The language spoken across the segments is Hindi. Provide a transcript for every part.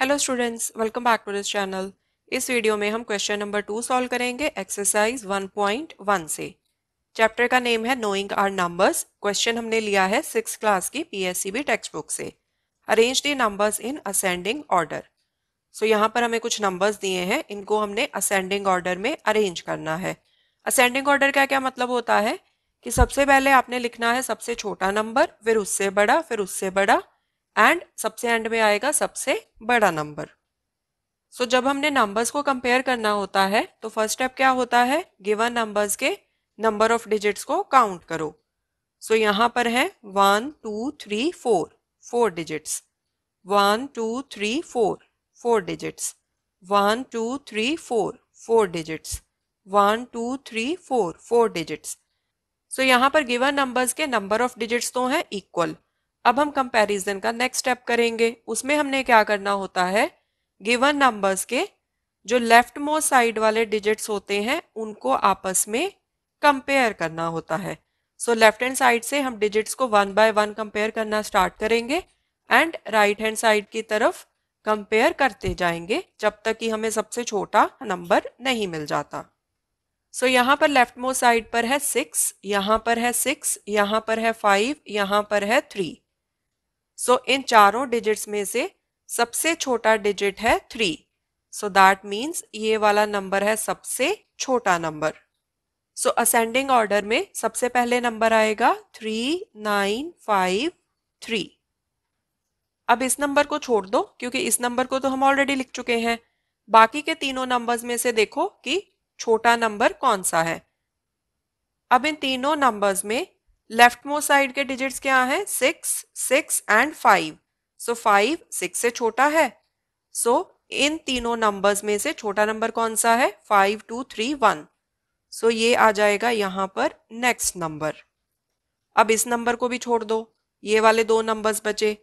hello students welcome back to this channel इस वीडियो में हम क्वेश्चन नंबर टू सॉल्व करेंगे एक्सरसाइज 1.1 से चैप्टर का नेम है नोइंग आर नंबर्स क्वेश्चन हमने लिया है सिक्स क्लास की पीएससीबी टेक्स्ट बुक से arrange the numbers in ascending order so यहाँ पर हमें कुछ नंबर्स दिए हैं इनको हमने असेंडिंग ऑर्डर में अरेंज करना है असेंडिंग ऑर्डर का क्या मतलब होता है कि सबसे पहले आपने लिखना है सबसे छोटा नंबर फिर उससे बड़ा फिर उससे बड़ा एंड सबसे एंड में आएगा सबसे बड़ा नंबर सो so, जब हमने नंबर्स को कंपेयर करना होता है तो फर्स्ट स्टेप क्या होता है गिवन नंबर्स के नंबर ऑफ डिजिट्स को काउंट करो सो so, यहाँ पर है one two three four four digits one two three four four digits one two three four four digits one two three four four digits so यहाँ पर गिवन नंबर्स के नंबर ऑफ डिजिट्स तो हैं इक्वल अब हम कंपैरिजन का नेक्स्ट स्टेप करेंगे उसमें हमने क्या करना होता है गिवन नंबर्स के जो लेफ्ट मोस्ट साइड वाले डिजिट्स होते हैं उनको आपस में कंपेयर करना होता है सो लेफ्ट हैंड साइड से हम डिजिट्स को वन बाय वन कंपेयर करना स्टार्ट करेंगे एंड राइट हैंड साइड की तरफ कंपेयर करते जाएंगे जब तक कि हमें सबसे छोटा नंबर नहीं मिल जाता सो so, यहाँ पर लेफ्ट मोस्ट साइड पर है सिक्स यहाँ पर है सिक्स यहाँ पर है फाइव यहाँ पर है थ्री सो so, इन चारों डिजिट्स में से सबसे छोटा डिजिट है थ्री सो दैट मीन्स ये वाला नंबर है सबसे छोटा नंबर सो असेंडिंग ऑर्डर में सबसे पहले नंबर आएगा थ्री नाइन फाइव थ्री अब इस नंबर को छोड़ दो क्योंकि इस नंबर को तो हम ऑलरेडी लिख चुके हैं बाकी के तीनों नंबर्स में से देखो कि छोटा नंबर कौन सा है अब इन तीनों नंबर्स में लेफ्ट मोस्ट साइड के डिजिट्स क्या हैं six six and five so five six से छोटा है सो so, इन तीनों नंबर्स में से छोटा नंबर कौन सा है five two three one so ये आ जाएगा यहाँ पर नेक्स्ट नंबर अब इस नंबर को भी छोड़ दो ये वाले दो नंबर्स बचे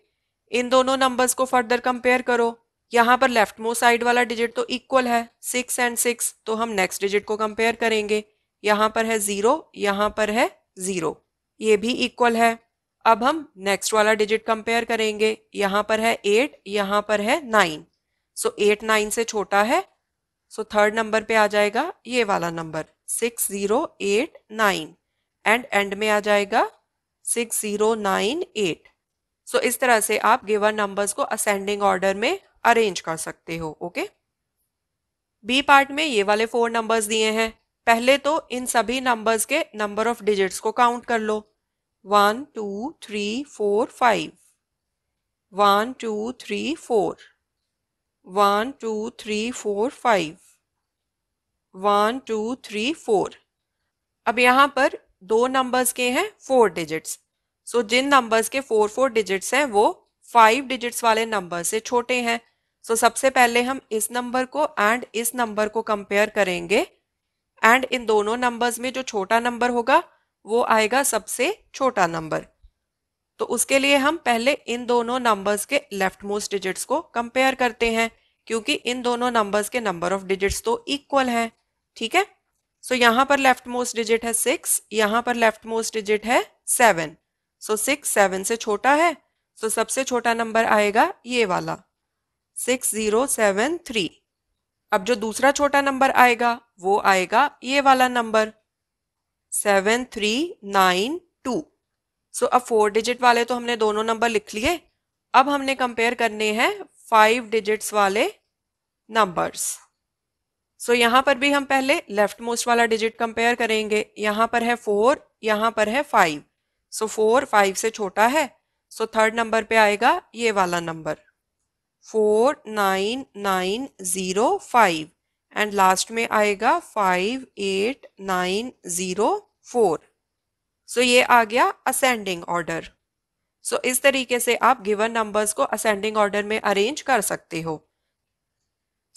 इन दोनों नंबर्स को फर्दर कंपेयर करो यहां पर लेफ्ट मोस्ट साइड वाला डिजिट तो इक्वल है सिक्स एंड सिक्स तो हम नेक्स्ट डिजिट को कंपेयर करेंगे यहां पर है ज़ीरो यहां पर है ज़ीरो ये भी इक्वल है अब हम नेक्स्ट वाला डिजिट कंपेयर करेंगे यहां पर है एट यहां पर है नाइन सो एट नाइन से छोटा है सो थर्ड नंबर पे आ जाएगा ये वाला number six zero eight nine and end में आ जाएगा six zero nine eight so इस तरह से आप गिवन नंबर्स को असेंडिंग ऑर्डर में अरेंज कर सकते हो ओके बी पार्ट में ये वाले फोर नंबर्स दिए हैं पहले तो इन सभी नंबर्स के नंबर ऑफ डिजिट्स को काउंट कर लो one two three four five one two three four one two three four five one two three four अब यहाँ पर दो नंबर्स के हैं फोर डिजिट्स सो so, जिन नंबर्स के फोर फोर डिजिट्स हैं वो फाइव डिजिट्स वाले नंबर से छोटे हैं सो so, सबसे पहले हम इस नंबर को एंड इस नंबर को कंपेयर करेंगे एंड इन दोनों नंबर्स में जो छोटा नंबर होगा वो आएगा सबसे छोटा नंबर तो उसके लिए हम पहले इन दोनों नंबर्स के लेफ्ट मोस्ट डिजिट्स को कंपेयर करते हैं क्योंकि इन दोनों नंबर्स के नंबर ऑफ डिजिट्स तो इक्वल हैं ठीक है सो so, यहाँ पर लेफ्ट मोस्ट डिजिट है सिक्स यहाँ पर लेफ्ट मोस्ट डिजिट है सेवन सो सिक्स सेवन से छोटा है सो so सबसे छोटा नंबर आएगा ये वाला सिक्स जीरो सेवन थ्री अब जो दूसरा छोटा नंबर आएगा वो आएगा ये वाला number seven three nine two so अब फोर डिजिट वाले तो हमने दोनों नंबर लिख लिए अब हमने कंपेयर करने हैं फाइव डिजिट्स वाले नंबर्स सो so, यहां पर भी हम पहले लेफ्ट मोस्ट वाला डिजिट कंपेयर करेंगे यहां पर है फोर यहां पर है फाइव सो फोर फाइव से छोटा है सो थर्ड नंबर पे आएगा ये वाला number four nine nine zero five and last में आएगा five eight nine zero four so ये आ गया असेंडिंग ऑर्डर सो इस तरीके से आप गिवन नंबर्स को असेंडिंग ऑर्डर में अरेंज कर सकते हो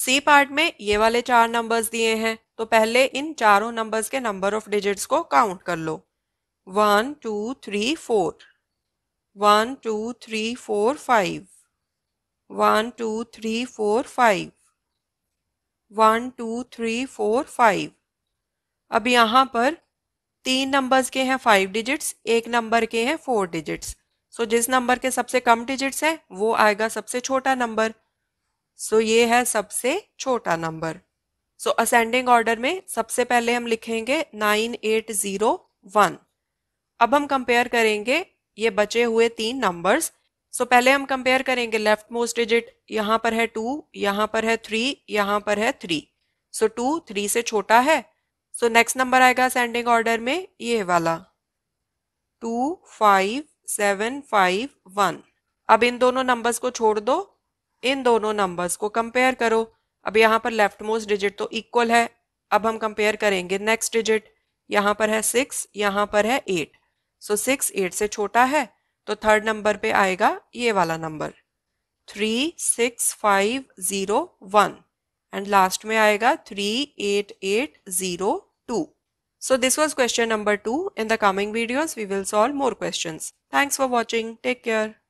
सी पार्ट में ये वाले चार नंबर्स दिए हैं तो पहले इन चारों नंबर्स के नंबर ऑफ डिजिट्स को काउंट कर लो one two three four one two three four five one two three four five one two three four five अब यहाँ पर तीन नंबर्स के हैं फाइव डिजिट्स एक नंबर के हैं फोर डिजिट्स सो so, जिस नंबर के सबसे कम डिजिट्स हैं वो आएगा सबसे छोटा नंबर सो so, ये है सबसे छोटा नंबर सो असेंडिंग ऑर्डर में सबसे पहले हम लिखेंगे नाइन एट ज़ीरो वन अब हम कंपेयर करेंगे ये बचे हुए तीन नंबर्स सो so, पहले हम कंपेयर करेंगे लेफ्ट मोस्ट डिजिट यहां पर है टू यहां पर है थ्री यहां पर है थ्री सो टू थ्री से छोटा है सो नेक्स्ट नंबर आएगा सेंडिंग ऑर्डर में ये वाला two five seven five one अब इन दोनों नंबर्स को छोड़ दो इन दोनों नंबर्स को कंपेयर करो अब यहां पर लेफ्ट मोस्ट डिजिट तो इक्वल है अब हम कंपेयर करेंगे नेक्स्ट डिजिट यहां पर है सिक्स यहां पर है एट सो सिक्स एट से छोटा है तो थर्ड नंबर पे आएगा ये वाला number three six five zero one and last में आएगा three eight eight zero two so this was question number two in the coming videos we will solve more question thanks for watching take care